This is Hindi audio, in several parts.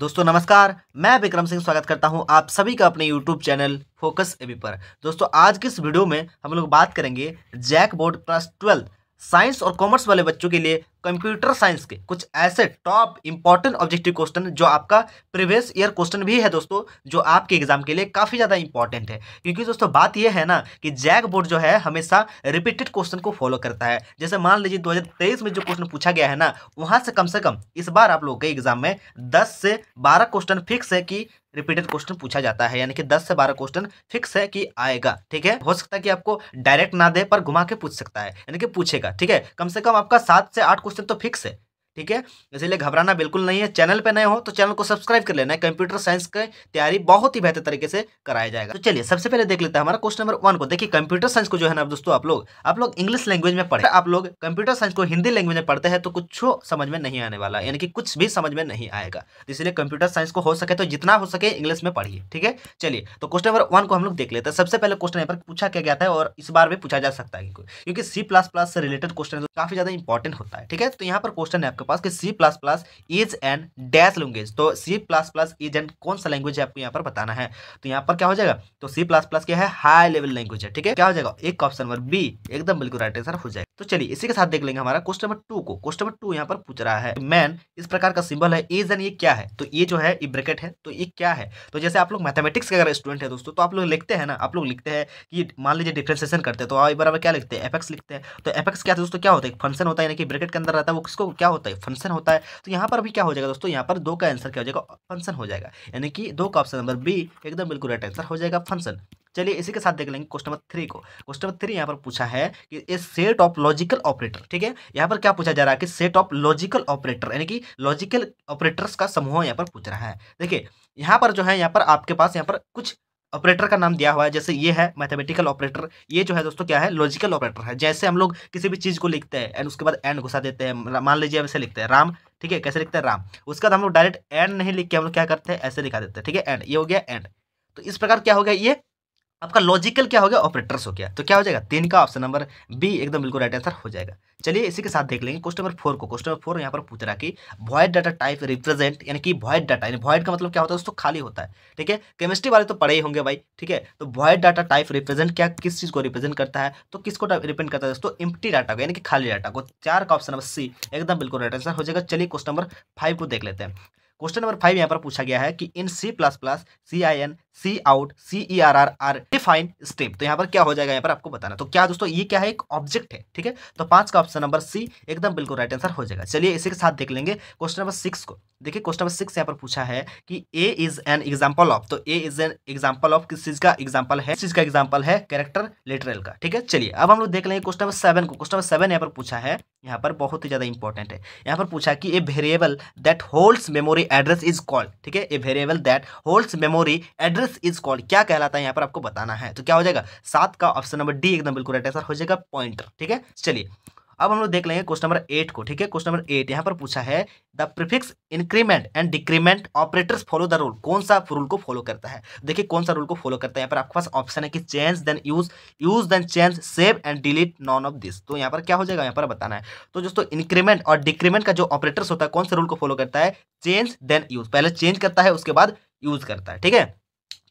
दोस्तों नमस्कार मैं विक्रम सिंह स्वागत करता हूं आप सभी का अपने YouTube चैनल फोकस एबी पर दोस्तों आज के इस वीडियो में हम लोग बात करेंगे JAC board class twelfth science और कॉमर्स वाले बच्चों के लिए कंप्यूटर साइंस के कुछ ऐसे टॉप इंपॉर्टेंट ऑब्जेक्टिव क्वेश्चन जो आपका प्रीवियस ईयर क्वेश्चन भी है दोस्तों जो आपके एग्जाम के लिए काफ़ी ज़्यादा इंपॉर्टेंट है क्योंकि दोस्तों बात यह है ना कि जैक बोर्ड जो है हमेशा रिपीटेड क्वेश्चन को फॉलो करता है जैसे मान लीजिए दो में जो क्वेश्चन पूछा गया है ना वहाँ से कम से कम इस बार आप लोग के एग्जाम में दस से बारह क्वेश्चन फिक्स है कि रिपीटेड क्वेश्चन पूछा जाता है यानी कि 10 से 12 क्वेश्चन फिक्स है कि आएगा ठीक है हो सकता है कि आपको डायरेक्ट ना दे पर घुमा के पूछ सकता है यानी कि पूछेगा ठीक है कम से कम आपका सात से आठ क्वेश्चन तो फिक्स है ठीक है इसीलिए घबराना बिल्कुल नहीं है चैनल पे नए हो तो चैनल को सब्सक्राइब कर लेना है कंप्यूटर साइंस की तैयारी बहुत ही बेहतर तरीके से कराया जाएगा तो चलिए सबसे पहले देख लेते हैं हमारा क्वेश्चन नंबर वन को देखिए कंप्यूटर साइंस को जो है ना दोस्तों आप लोग आप लोग इंग्लिश लैंग्वेज में पढ़े आप लोग कंप्यूटर साइंस को हिंदी लैंग्वेज में पढ़ते हैं तो कुछ समझ में नहीं आने वाला यानी कि कुछ भी समझ में नहीं आएगा इसलिए कंप्यूटर साइंस को हो सके तो जितना हो सके इंग्लिश में पढ़िए ठीक है चलिए तो क्वेश्चन नंबर वन को हम लोग देख लेते हैं सबसे पहले क्वेश्चन यहाँ पर पूछा क्या गया था और इस बार भी पूछा जा सकता है क्योंकि सी प्लस प्लस से रिलेटेड क्वेश्चन काफी ज्यादा इंपॉर्टेंट होता है ठीक है तो यहाँ पर क्वेश्चन है आपके पास कि C plus plus is and dash language तो C plus plus is and कौन सा लैंग्वेज है आपको यहाँ पर बताना है तो यहाँ पर क्या हो जाएगा तो सी प्लस प्लस क्या है हाई लेवल लैंग्वेज है ठीक है क्या हो जाएगा एक ऑप्शन नंबर बी एकदम बिल्कुल राइट आंसर हो जाएगा तो चलिए इसी के साथ देख लेंगे हमारा क्वेश्चन नंबर टू को क्वेश्चन नंबर टू यहाँ पर पूछ रहा है मैन इस प्रकार का सिंबल है इज एंड ये क्या है तो ये जो है ये ब्रेकेट है तो ये क्या है तो जैसे आप लोग मैथमेटिक्स के अगर स्टूडेंट है दोस्तों तो आप लोग लिखते हैं ना आप लोग लिखते हैं कि मान लीजिए डिफ्रेंसिएशन करते हैं तो आप बराबर क्या लिखते हैं एपेक्स लिखते हैं तो एपेक्स क्या दोस्तों क्या होता है फंक्शन होता है यानी कि ब्रैकेट के अंदर रहता है वो किसको क्या होता है होता है फंक्शन होता है तो यहाँ पर भी क्या हो जाएगा दोस्तों यहाँ पर दो का आंसर क्या हो जाएगा फंक्शन हो जाएगा यानी कि दो का ऑप्शन नंबर बी एकदम बिल्कुल राइट आंसर हो जाएगा फंक्शन चलिए इसी के साथ देख लेंगे क्वेश्चन नंबर थ्री को क्वेश्चन नंबर थ्री यहाँ पर पूछा है कि a set of logical operator ठीक है यहाँ पर क्या पूछा जा रहा है कि सेट ऑफ लॉजिकल ऑपरेटर यानी कि लॉजिकल ऑपरेटर्स का समूह यहाँ पर पूछ रहा है देखिए यहाँ पर जो है यहाँ पर आपके पास यहाँ पर कुछ ऑपरेटर का नाम दिया हुआ है जैसे ये है मैथमेटिकल ऑपरेटर ये जो है दोस्तों क्या है लॉजिकल ऑपरेटर है जैसे हम लोग किसी भी चीज़ को लिखते हैं एंड उसके बाद एंड घुसा देते हैं मान लीजिए ऐसे लिखते हैं राम ठीक है कैसे लिखते हैं राम उसके बाद हम लोग डायरेक्ट एंड नहीं लिख के हम लोग क्या करते हैं ऐसे लिखा देते हैं ठीक है एंड ये हो गया एंड तो इस प्रकार क्या हो गया ये आपका लॉजिकल क्या हो गया ऑपरेटर्स हो गया तो क्या हो जाएगा तीन का ऑप्शन नंबर बी एकदम बिल्कुल राइट आंसर हो जाएगा चलिए इसी के साथ देख लेंगे क्वेश्चन नंबर फोर को क्वेश्चन नंबर फोर यहाँ पर पूछ रहा कि वॉइड डाटा टाइप रिप्रेजेंट यानी कि वॉइड डाटा यानी वॉइड का मतलब क्या होता है दोस्तों खाली होता है ठीक है केमिस्ट्री वाले तो पढ़े ही होंगे भाई ठीक है तो वॉइड डाटा टाइप रिप्रेजेंट क्या किस चीज़ को रिप्रेजेंट करता है तो किसको रिप्रेजेंट करता है दोस्तों इम्प्टी डाटा को यानी कि खाली डाटा को चार का ऑप्शन नंबर सी एकदम बिल्कुल राइट आंसर हो जाएगा चलिए क्वेश्चन नंबर फाइव को देख लेते हैं क्वेश्चन नंबर फाइव यहाँ पर पूछा गया है कि in C plus plus C I N C out C E R R R define step तो यहाँ पर क्या हो जाएगा यहाँ पर आपको बताना तो क्या दोस्तों ये क्या है एक ऑब्जेक्ट है ठीक है तो पांच का ऑप्शन नंबर सी एकदम बिल्कुल राइट आंसर हो जाएगा चलिए इसी के साथ देख लेंगे क्वेश्चन नंबर सिक्स को देखिए क्वेश्चन नंबर सिक्स यहाँ पर पूछा है कि a is an example of तो a is an example of किस चीज का एग्जाम्पल है चीज का एग्जाम्पल है कैरेक्टर लेटरल का ठीक है चलिए अब हम लोग देख लेंगे क्वेश्चन नंबर सेवन को क्वेश्चन नंबर सेवन यहाँ पर पूछा है यहाँ पर बहुत ही ज़्यादा इंपॉर्टेंट है यहाँ पर पूछा कि a variable that holds memory address is called ठीक है a variable that holds memory address is called क्या कहलाता है यहाँ पर आपको बताना है तो क्या हो जाएगा सात का ऑप्शन नंबर डी एकदम बिल्कुल राइट आंसर हो जाएगा पॉइंटर ठीक है चलिए अब हम लोग देख लेंगे क्वेश्चन नंबर एट को ठीक है क्वेश्चन नंबर एट यहाँ पर पूछा है the prefix increment and decrement operators follow the rule कौन सा रूल को फॉलो करता है देखिए कौन सा रूल को फॉलो करता है यहाँ पर आपके पास ऑप्शन है कि change then use use then change save and delete none of this तो यहाँ पर क्या हो जाएगा यहाँ पर बताना है तो दोस्तों इंक्रीमेंट और डिक्रीमेंट का जो ऑपरेटर्स होता है कौन सा रूल को फॉलो करता है चेंज देन यूज पहले चेंज करता है उसके बाद यूज करता है ठीक है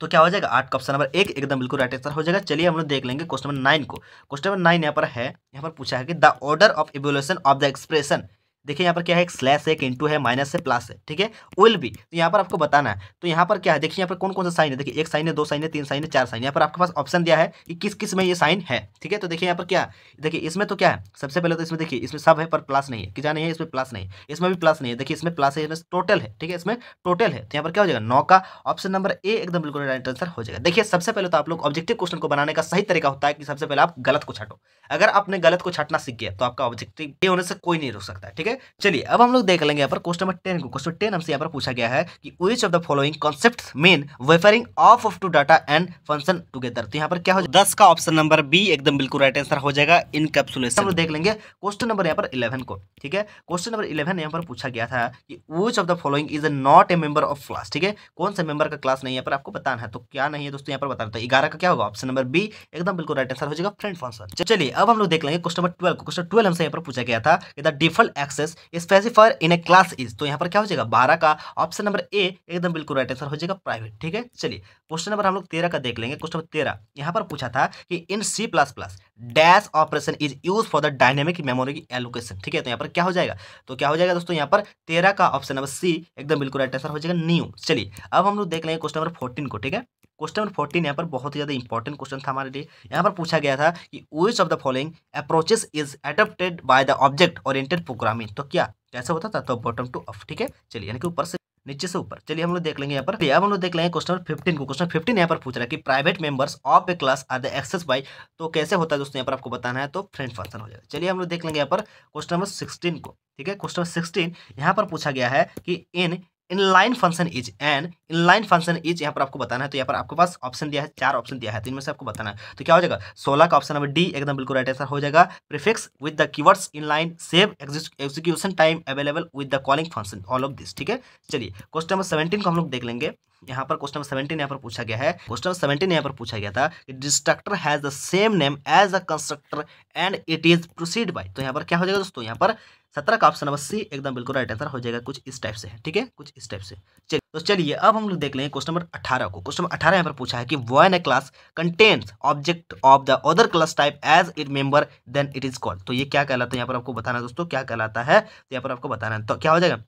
तो क्या हो जाएगा आठ का ऑप्शन नंबर एक एकदम बिल्कुल राइट आंसर हो जाएगा चलिए हम लोग देख लेंगे क्वेश्चन नंबर नाइन को क्वेश्चन नंबर नाइन यहाँ पर है यहाँ पर पूछा है कि the order of evolution of the expression देखिए यहाँ पर क्या है एक स्लैश है एक इंटू है माइनस है प्लस है ठीक है विल भी तो यहाँ पर आपको बताना है तो यहाँ पर क्या है देखिए यहाँ पर कौन कौन सा साइन है देखिए एक साइन है दो साइन है तीन साइन है चार साइन यहाँ पर आपके पास ऑप्शन दिया है कि किस किस में ये साइन है ठीक है तो देखिए यहाँ पर क्या देखिए इसमें तो क्या है सबसे पहले तो इसमें देखिए इसमें सब है पर प्लस नहीं है क्या नहीं है इसमें प्लस नहीं है इसमें भी प्लस नहीं है देखिए इसमें प्लस है इसमें टोटल है ठीक है इसमें टोटल है तो यहाँ पर क्या हो जाएगा नौ का ऑप्शन नंबर ए एकदम बिल्कुल राइट आंसर हो जाएगा देखिए सबसे पहले तो आप लोग ऑब्जेक्टिव क्वेश्चन को बनाने का सही तरीका होता है कि सबसे पहले आप गलत को छाटो अगर आपने गलत को छाटना सीख गया तो आपका ऑब्जेक्टिव ए होने से कोई नहीं रोक सकता ठीक है चलिए अब हम लोग देख लेंगे यहाँ पर क्वेश्चन नंबर टेन को क्वेश्चन टेन हमसे यहाँ पर पूछा गया है कि which of the following concept means wrapping of of to data and function together तो यहाँ पर क्या हो जाए दस का ऑप्शन नंबर बी एकदम बिल्कुल राइट आंसर हो जाएगा इन कैप्सुलेशन हम लोग देख लेंगे क्वेश्चन नंबर यहाँ पर इलेवन को ठीक है क्वेश्चन नंबर इलेवन यहाँ पर पूछा गया था कि which of the following is not a member of class ठीक है कौन सा मेंबर का क्लास नहीं है पर आपको बताना है तो क्या नहीं है दोस्तों यहाँ पर बताना देता ग्यारह का क्या होगा ऑप्शन नंबर बी एकदम बिल्कुल राइट आंसर हो जाएगा फ्रेंड फंक्शन चलिए अब हम लोग देख लेंगे क्वेश्चन नंबर ट्वेल्व को क्वेश्चन ट्वेल्व हमसे यहाँ पर पूछा गया था default ex access specifier in a class is तो यहाँ पर क्या हो जाएगा बारह का ऑप्शन नंबर ए एकदम बिल्कुल राइट आंसर हो जाएगा प्राइवेट ठीक है चलिए क्वेश्चन नंबर हम लोग तेरह का देख लेंगे क्वेश्चन नंबर तेरह यहाँ पर पूछा था कि in C plus plus dash operation is use for the dynamic memory की एलोकेशन ठीक है तो यहाँ पर क्या हो जाएगा तो क्या हो जाएगा दोस्तों यहाँ पर तेरह का ऑप्शन नंबर सी एकदम बिल्कुल राइट आंसर हो जाएगा न्यू चलिए अब हम लोग देख लेंगे क्वेश्चन नंबर फोर्टीन को ठीक है क्वेश्चन नंबर फोर्टीन यहाँ पर बहुत ही ज़्यादा इंपॉर्टेंट क्वेश्चन था हमारे लिए यहाँ पर पूछा गया था कि which of the following approaches is adapted by the object oriented programming तो क्या कैसे होता था तो बॉटम टू अप ठीक है चलिए यानी कि ऊपर से नीचे से ऊपर चलिए हम लोग देख लेंगे यहाँ पर अब हम लोग देख लेंगे क्वेश्चन फिफ्टीन को क्वेश्चन फिफ्टीन यहाँ पर पूछ रहा है कि private members of a class are the access by तो कैसे होता है दोस्तों यहाँ पर आपको बताना है तो फ्रेंड फंक्शन हो जाएगा चलिए हम लोग देख लेंगे यहाँ पर क्वेश्चन नंबर सिक्सटीन को ठीक है क्वेश्चन सिक्सटीन यहाँ पर पूछा गया है कि in inline function is an inline function is यहाँ पर आपको बताना है तो यहाँ पर आपके पास ऑप्शन दिया है चार ऑप्शन दिया है तीन तो में से आपको बताना है तो क्या हो जाएगा सोलह का ऑप्शन नंबर डी एकदम बिल्कुल राइट आंसर हो जाएगा prefix with the keywords inline save execution time available with the calling function all of this ठीक है चलिए क्वेश्चन नंबर सेवेंटीन को हम लोग देख लेंगे यहाँ पर क्वेश्चन नंबर सेवेंटीन यहाँ पर पूछा गया है क्वेश्चन नंबर सेवेंटीन यहाँ पर पूछा गया था कि destructor has the same name as a constructor and it is proceed by तो यहाँ पर क्या हो जाएगा दोस्तों यहाँ पर सत्रह का ऑप्शन नंबर सी एकदम बिल्कुल राइट आंसर हो जाएगा कुछ इस टाइप से ठीक है कुछ इस टाइप से चलिए तो चलिए अब हम लोग देख लेंगे क्वेश्चन नंबर अठारह को क्वेश्चन अठारह यहाँ पर पूछा है कि when a class content object of the other class type as it member then it is called तो ये क्या कहलाता है यहाँ पर आपको बताना दोस्तों क्या कहलाता है तो यहाँ पर आपको बताना है तो क्या हो जाएगा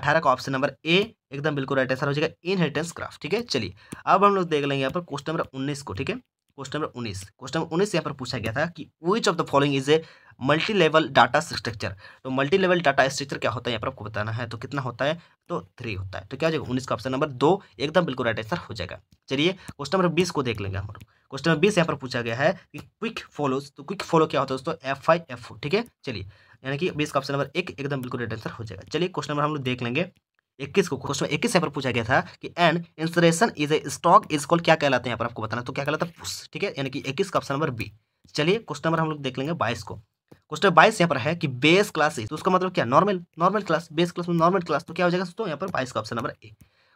अठारह का ऑप्शन नंबर ए एकदम बिल्कुल राइट आंसर हो जाएगा इनहेरिटेंस क्राफ्ट ठीक है चलिए अब हम लोग देख लेंगे यहाँ पर क्वेश्चन नंबर उन्नीस को ठीक है क्वेश्चन नंबर उन्नीस क्वेश्चन नंबर उन्नीस यहाँ पर पूछा गया था कि which of the following is a multi level data structure तो मल्टी लेवल डाटा स्ट्रक्चर क्या होता है यहाँ पर आपको बताना है तो कितना होता है तो थ्री होता है तो क्या हो जाएगा उन्नीस का ऑप्शन नंबर दो एकदम बिल्कुल राइट आंसर हो जाएगा चलिए क्वेश्चन नंबर बीस को देख लेंगे हम लोग क्वेश्चन नंबर बीस यहाँ पर पूछा गया है कि क्विक फॉलो तो क्विक फॉलो क्या होता है दोस्तों एफ आई एफ ठीक है चलिए यानी कि बीस का ऑप्शन नंबर एक एकदम बिल्कुल राइट आंसर हो जाएगा चलिए क्वेश्चन नंबर हम लोग देख लेंगे इक्कीस को क्वेश्चन इक्कीस यहाँ पर पूछा गया था कि end insertion is a stock is call क्या कहलाते हैं यहाँ पर आपको बताना तो क्या कहलाता है पुश ठीक है यानी कि इक्कीस का ऑप्शन नंबर बी चलिए क्वेश्चन नंबर हम लोग देख लेंगे बाईस को क्वेश्चन बाईस यहाँ पर है कि बेस क्लासेस तो उसका मतलब क्या normal normal class base class में नॉर्मल क्लास तो क्या हो जाएगा दोस्तों यहाँ पर बाईस का option number A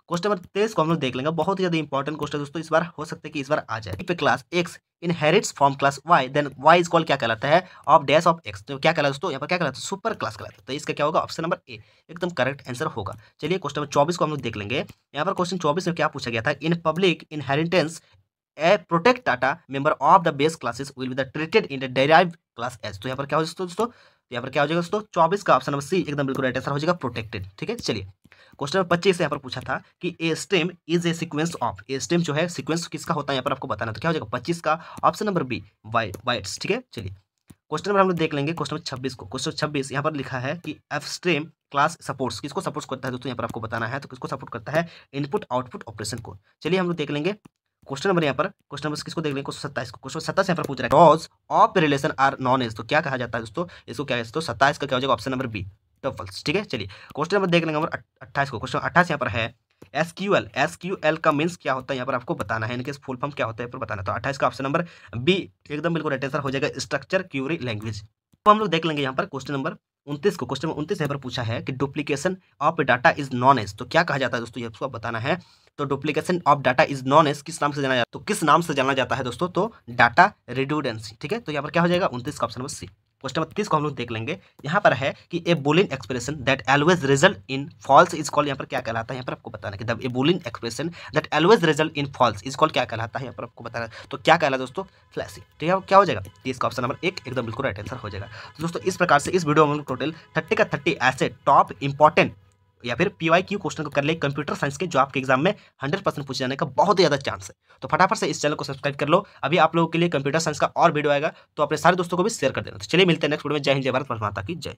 question number तेईस को हम लोग देख लेंगे बहुत ही ज्यादा इंपॉर्टेंट क्वेश्चन है दोस्तों इस बार हो सकता है कि इस बार आ जाए if class X inherits from class Y then Y is call क्या कहलाता है ऑफ डैश ऑफ एक्स तो क्या कहला दोस्तों यहाँ पर क्या कहलाता है सुपर क्लास कहलाता है तो इसका क्या होगा ऑप्शन नंबर ए एकदम करेक्ट आंसर होगा चलिए क्वेश्चन नंबर चौबीस को हम लोग देख लेंगे यहाँ पर क्वेश्चन चौबीस में क्या पूछा गया था in public inheritance a protect data member of the base classes will be the treated in the derive class as तो यहाँ पर क्या हो दोस्तों दोस्तों तो यहाँ पर क्या हो जाएगा दोस्तों चौबीस का ऑप्शन नंबर सी एकदम बिल्कुल राइट आंसर हो जाएगा प्रोटेक्टेड ठीक है चलिए क्वेश्चन नंबर पच्चीस यहाँ पर पूछा था कि a stem is a sequence of a stem जो है सीक्वेंस किसका होता है यहाँ पर आपको बताना तो क्या हो जाएगा पच्चीस का option number B white whites ठीक है चलिए क्वेश्चन नंबर हम लोग देख लेंगे क्वेश्चन नंबर छब्बीस को क्वेश्चन छब्बीस यहाँ पर लिखा है कि एफ स्ट्रीम क्लास सपोर्ट्स किसको सपोर्ट करता है दोस्तों यहाँ पर आपको बताना है तो किसको सपोर्ट करता है इनपुट आउटपुट ऑपरेशन को चलिए हम लोग देख लेंगे क्वेश्चन नंबर यहाँ पर क्वेश्चन नंबर किसको देख लें क्वेश्चन सत्ताईस को क्वेश्चन सत्ताईस यहाँ पर पूछ रहा है cause of relation are known as तो क्या कहा जाता है दोस्तों इसको क्या है सत्ताईस का क्या हो जाएगा ऑप्शन नंबर बी तो फल्स ठीक है चलिए क्वेश्चन नंबर देख लेंगे नंबर अट्ठाईस को क्वेश्चन अट्ठाईस यहाँ पर है S Q L S Q L का मीन्स क्या होता है यहाँ पर आपको बताना है इनके फुल फॉर्म क्या होता है पर बताना तो अट्ठाईस का ऑप्शन नंबर बी एकदम बिल्कुल राइट आंसर हो जाएगा स्ट्रक्चर क्यूरी लैंग्वेज तो हम लोग देख लेंगे यहाँ पर क्वेश्चन नंबर उनतीस को क्वेश्चन उनतीस यहाँ पर पूछा है कि duplication of data is known as तो क्या कहा जाता है दोस्तों ये आपको बताना है तो duplication of data is known as किस नाम से जाना जाता है तो किस नाम से जाना जाता है दोस्तों तो डाटा रिड्यूडेंसी ठीक है तो यहाँ पर क्या हो जाएगा उनतीस का option number C question number तीस को हम लोग देख लेंगे यहाँ पर है कि a boolean expression that always result in false is call यहाँ पर क्या कहलाता है यहाँ पर आपको बताना कि the a boolean expression that always result in false is call क्या कहलाता है यहाँ पर आपको बताना तो क्या कहला दोस्तों फ्लैसी तो यहाँ क्या हो जाएगा तीस का ऑप्शन नंबर एक एकदम बिल्कुल राइट आंसर हो जाएगा दोस्तों इस प्रकार से इस वीडियो में हम लोग टोटल थर्टी का थर्टी ऐसे टॉप इंपॉर्टेंट या फिर पी वाई क्यू क्वेश्चन को कर ले कंप्यूटर साइंस के जो आपके एग्जाम में हंड्रेड परसेंट पूछे जाने का बहुत ही ज़्यादा चांस है तो फटाफट से इस चैनल को सब्सक्राइब कर लो अभी आप लोगों के लिए कंप्यूटर साइंस का और वीडियो आएगा तो अपने सारे दोस्तों को भी शेयर कर देना तो चलिए मिलते हैं नेक्स्ट वीडियो में जय हिंद जय भारत माता की जय